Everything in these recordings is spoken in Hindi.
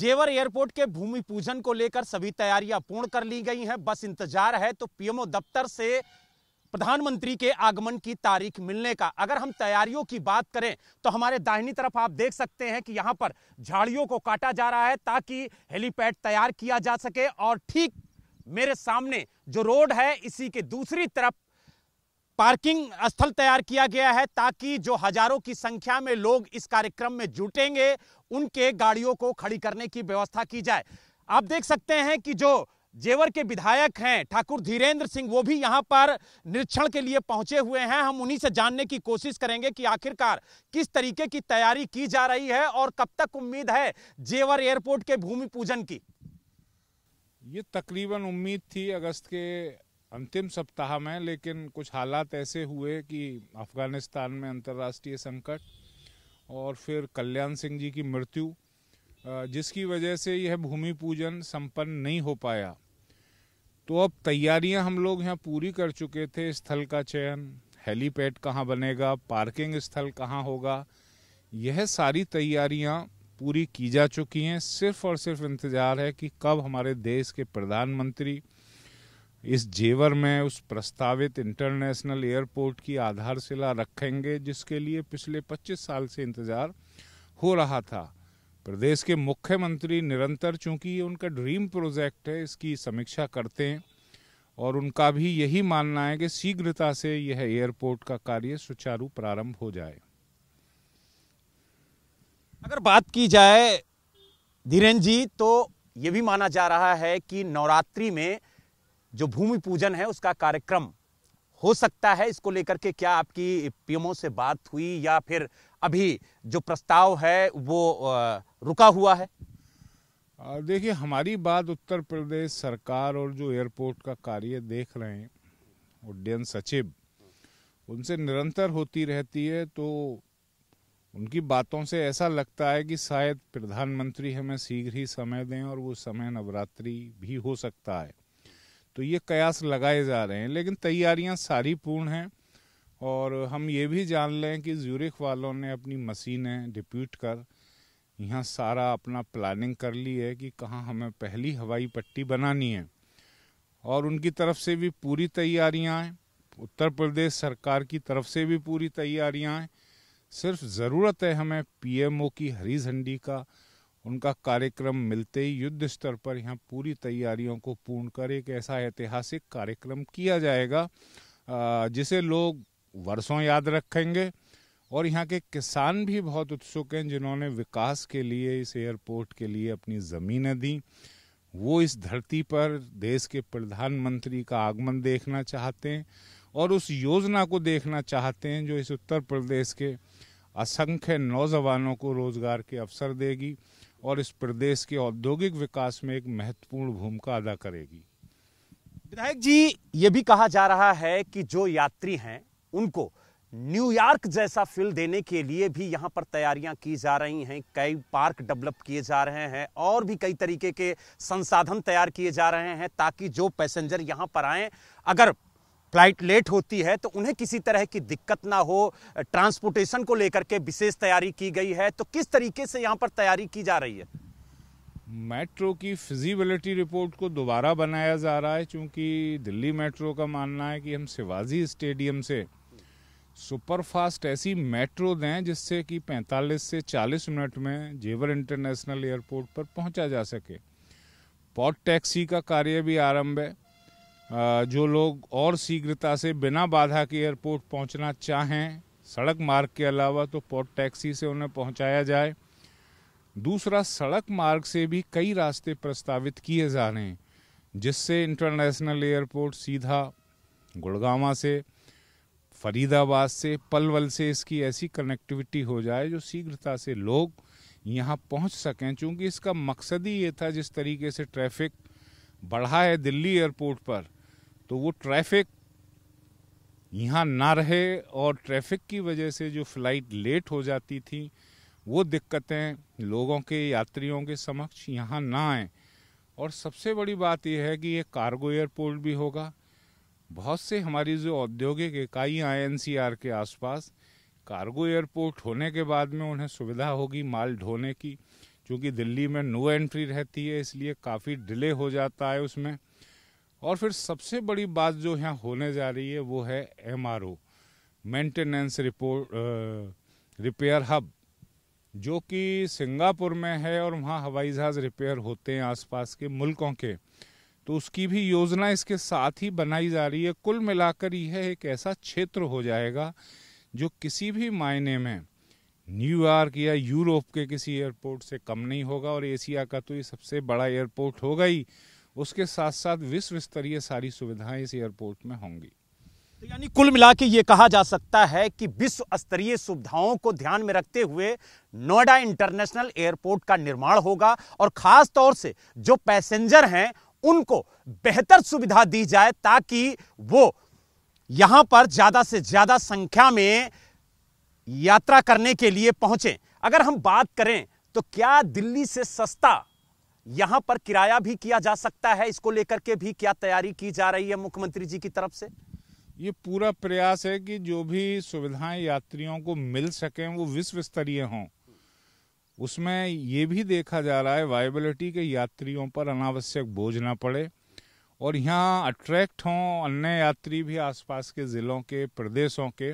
जेवर एयरपोर्ट के भूमि पूजन को लेकर सभी तैयारियां पूर्ण कर ली गई हैं बस इंतजार है तो पीएमओ दफ्तर से प्रधानमंत्री के आगमन की तारीख मिलने का अगर हम तैयारियों की बात करें तो हमारे दाहिनी तरफ आप देख सकते हैं कि यहां पर झाड़ियों को काटा जा रहा है ताकि हेलीपैड तैयार किया जा सके और ठीक मेरे सामने जो रोड है इसी के दूसरी तरफ पार्किंग स्थल तैयार किया गया है ताकि जो हजारों की संख्या में लोग इस कार्यक्रम में जुटेंगे उनके गाड़ियों को खड़ी करने की व्यवस्था की जाए आप देख सकते हैं कि जो जेवर के विधायक हैं ठाकुर धीरेंद्र सिंह वो भी यहां पर निरीक्षण के लिए पहुंचे हुए हैं हम उन्हीं से जानने की कोशिश करेंगे कि आखिरकार किस तरीके की तैयारी की जा रही है और कब तक उम्मीद है जेवर एयरपोर्ट के भूमि पूजन की ये तकरीबन उम्मीद थी अगस्त के अंतिम सप्ताह में लेकिन कुछ हालात ऐसे हुए कि अफगानिस्तान में अंतर्राष्ट्रीय संकट और फिर कल्याण सिंह जी की मृत्यु जिसकी वजह से यह भूमि पूजन संपन्न नहीं हो पाया तो अब तैयारियां हम लोग यहाँ पूरी कर चुके थे स्थल का चयन हेलीपैड कहाँ बनेगा पार्किंग स्थल कहाँ होगा यह सारी तैयारियां पूरी की जा चुकी हैं सिर्फ और सिर्फ इंतज़ार है कि कब हमारे देश के प्रधानमंत्री इस जेवर में उस प्रस्तावित इंटरनेशनल एयरपोर्ट की आधारशिला रखेंगे जिसके लिए पिछले 25 साल से इंतज़ार हो रहा था प्रदेश के मुख्यमंत्री निरंतर चूंकि ये उनका ड्रीम प्रोजेक्ट है इसकी समीक्षा करते हैं और उनका भी यही मानना है कि शीघ्रता से यह एयरपोर्ट का कार्य सुचारू प्रारंभ हो जाए अगर बात की जाए धीरेन्द्र जी तो ये भी माना जा रहा है कि नवरात्रि में जो भूमि पूजन है उसका कार्यक्रम हो सकता है इसको लेकर के क्या आपकी पीएमओ से बात हुई या फिर अभी जो प्रस्ताव है वो रुका हुआ है देखिए हमारी बात उत्तर प्रदेश सरकार और जो एयरपोर्ट का कार्य देख रहे हैं उड्डयन सचिव उनसे निरंतर होती रहती है तो उनकी बातों से ऐसा लगता है कि शायद प्रधानमंत्री हमें शीघ्र ही समय दें और वो समय नवरात्रि भी हो सकता है तो ये कयास लगाए जा रहे हैं लेकिन तैयारियां सारी पूर्ण हैं और हम ये भी जान लें कि ज्यूरिख वालों ने अपनी मशीनें डिप्यूट कर यहाँ सारा अपना प्लानिंग कर ली है कि कहाँ हमें पहली हवाई पट्टी बनानी है और उनकी तरफ से भी पूरी तैयारियाँ हैं उत्तर प्रदेश सरकार की तरफ से भी पूरी तैयारियाँ हैं सिर्फ ज़रूरत है हमें पीएमओ की हरी झंडी का उनका कार्यक्रम मिलते ही युद्ध स्तर पर यहाँ पूरी तैयारियों को पूर्ण कर एक ऐसा ऐतिहासिक कार्यक्रम किया जाएगा जिसे लोग वर्षों याद रखेंगे और यहाँ के किसान भी बहुत उत्सुक हैं जिन्होंने विकास के लिए इस एयरपोर्ट के लिए अपनी ज़मीनें दी वो इस धरती पर देश के प्रधानमंत्री का आगमन देखना चाहते हैं और उस योजना को देखना चाहते हैं जो इस उत्तर प्रदेश के असंख्य नौजवानों को रोजगार के अवसर देगी और इस प्रदेश के औद्योगिक विकास में एक महत्वपूर्ण भूमिका अदा करेगी विधायक जी ये भी कहा जा रहा है कि जो यात्री हैं उनको न्यूयॉर्क जैसा फील देने के लिए भी यहाँ पर तैयारियां की जा रही हैं कई पार्क डेवलप किए जा रहे हैं और भी कई तरीके के संसाधन तैयार किए जा रहे हैं ताकि जो पैसेंजर यहाँ पर आएँ अगर फ्लाइट लेट होती है तो उन्हें किसी तरह की दिक्कत ना हो ट्रांसपोर्टेशन को लेकर के विशेष तैयारी की गई है तो किस तरीके से यहाँ पर तैयारी की जा रही है मेट्रो की फिजिबिलिटी रिपोर्ट को दोबारा बनाया जा रहा है क्योंकि दिल्ली मेट्रो का मानना है कि हम शिवाजी स्टेडियम से सुपरफास्ट ऐसी मेट्रो दें जिससे कि 45 से 40 मिनट में जेवर इंटरनेशनल एयरपोर्ट पर पहुंचा जा सके पॉट टैक्सी का कार्य भी आरंभ है जो लोग और शीघ्रता से बिना बाधा के एयरपोर्ट पहुंचना चाहें सड़क मार्ग के अलावा तो पोर्ट टैक्सी से उन्हें पहुंचाया जाए दूसरा सड़क मार्ग से भी कई रास्ते प्रस्तावित किए जा रहे हैं जिससे इंटरनेशनल एयरपोर्ट सीधा गुड़गावा से फरीदाबाद से पलवल से इसकी ऐसी कनेक्टिविटी हो जाए जो शीघ्रता से लोग यहाँ पहुँच सकें चूँकि इसका मकसद ही ये था जिस तरीके से ट्रैफिक बढ़ा है दिल्ली एयरपोर्ट पर तो वो ट्रैफिक यहाँ ना रहे और ट्रैफिक की वजह से जो फ्लाइट लेट हो जाती थी वो दिक्कतें लोगों के यात्रियों के समक्ष यहाँ ना आए और सबसे बड़ी बात यह है कि ये कार्गो एयरपोर्ट भी होगा बहुत से हमारी जो औद्योगिक इकाइयाँ एन के आसपास कार्गो एयरपोर्ट होने के बाद में उन्हें सुविधा होगी माल ढोने की क्योंकि दिल्ली में नो एंट्री रहती है इसलिए काफ़ी डिले हो जाता है उसमें और फिर सबसे बड़ी बात जो यहाँ होने जा रही है वो है M maintenance report repair hub जो कि सिंगापुर में है और वहाँ हवाई जहाज़ रिपेयर होते हैं आसपास के मुल्कों के तो उसकी भी योजना इसके साथ ही बनाई जा रही है कुल मिलाकर यह एक ऐसा क्षेत्र हो जाएगा जो किसी भी मायने में न्यूयॉर्क या यूरोप के किसी एयरपोर्ट से कम नहीं होगा और एशिया का तो ये सबसे बड़ा एयरपोर्ट होगा ही उसके साथ साथ विश्व स्तरीय सारी सुविधाएं इस एयरपोर्ट में होंगी तो यानी कुल मिला के ये कहा जा सकता है कि विश्व स्तरीय सुविधाओं को ध्यान में रखते हुए नोएडा इंटरनेशनल एयरपोर्ट का निर्माण होगा और ख़ास तौर से जो पैसेंजर हैं उनको बेहतर सुविधा दी जाए ताकि वो यहां पर ज़्यादा से ज़्यादा संख्या में यात्रा करने के लिए पहुंचे अगर हम बात करें तो क्या दिल्ली से सस्ता यहां पर किराया भी किया जा सकता है इसको लेकर के भी क्या तैयारी की जा रही है मुख्यमंत्री जी की तरफ से ये पूरा प्रयास है कि जो भी सुविधाएं यात्रियों को मिल सकें वो विश्व स्तरीय हों उसमें ये भी देखा जा रहा है वायबिलिटी के यात्रियों पर अनावश्यक बोझ ना पड़े और यहाँ अट्रैक्ट हों अन्य यात्री भी आसपास के ज़िलों के प्रदेशों के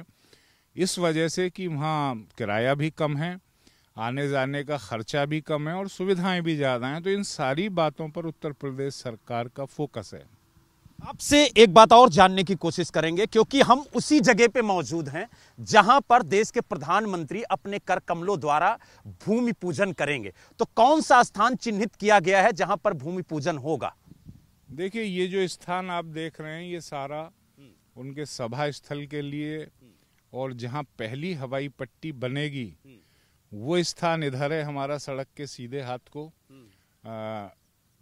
इस वजह से कि वहाँ किराया भी कम है आने जाने का खर्चा भी कम है और सुविधाएं भी ज़्यादा हैं तो इन सारी बातों पर उत्तर प्रदेश सरकार का फोकस है आपसे एक बात और जानने की कोशिश करेंगे क्योंकि हम उसी जगह पे मौजूद हैं जहां पर देश के प्रधानमंत्री अपने कर कमलों द्वारा भूमि पूजन करेंगे तो कौन सा स्थान चिन्हित किया गया है जहां पर भूमि पूजन होगा देखिए ये जो स्थान आप देख रहे हैं ये सारा उनके सभा स्थल के लिए और जहां पहली हवाई पट्टी बनेगी वो स्थान इधर है हमारा सड़क के सीधे हाथ को हम्म।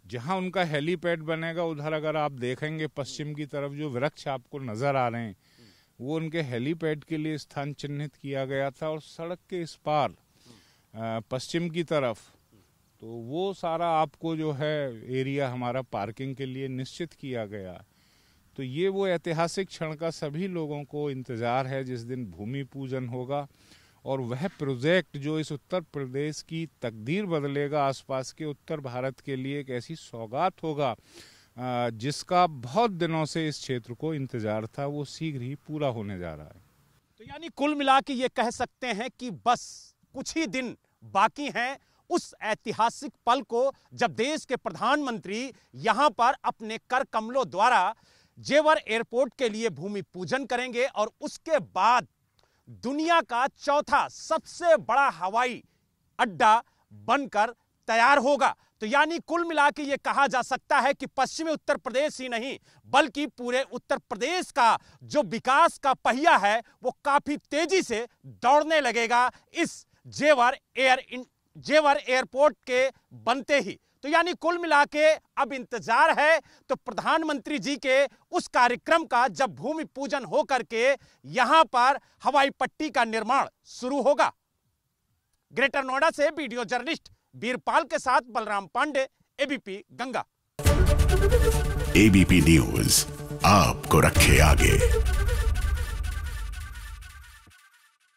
जहाँ उनका हेलीपैड बनेगा उधर अगर आप देखेंगे पश्चिम की तरफ जो वृक्ष आपको नजर आ रहे हैं हम्म। वो उनके हेलीपैड के लिए स्थान चिन्हित किया गया था और सड़क के इस पार हम्म। पश्चिम की तरफ तो वो सारा आपको जो है एरिया हमारा पार्किंग के लिए निश्चित किया गया तो ये वो ऐतिहासिक क्षण का सभी लोगों को इंतज़ार है जिस दिन भूमि पूजन होगा और वह प्रोजेक्ट जो इस उत्तर प्रदेश की तकदीर बदलेगा आसपास के उत्तर भारत के लिए एक ऐसी सौगात होगा जिसका बहुत दिनों से इस क्षेत्र को इंतज़ार था वो शीघ्र ही पूरा होने जा रहा है तो यानी कुल मिला के ये कह सकते हैं कि बस कुछ ही दिन बाकी हैं उस ऐतिहासिक पल को जब देश के प्रधानमंत्री यहाँ पर अपने कर कमलों द्वारा जेवर एयरपोर्ट के लिए भूमि पूजन करेंगे और उसके बाद दुनिया का चौथा सबसे बड़ा हवाई अड्डा बनकर तैयार होगा तो यानी कुल मिला के ये कहा जा सकता है कि पश्चिमी उत्तर प्रदेश ही नहीं बल्कि पूरे उत्तर प्रदेश का जो विकास का पहिया है वो काफी तेजी से दौड़ने लगेगा इस जेवर एयर जेवर एयरपोर्ट के बनते ही तो यानी कुल मिला के अब इंतजार है तो प्रधानमंत्री जी के उस कार्यक्रम का जब भूमि पूजन हो करके यहां पर हवाई पट्टी का निर्माण शुरू होगा ग्रेटर नोएडा से वीडियो जर्नलिस्ट बीरपाल के साथ Balram Pandey ABP Ganga ABP news आपको रखे आगे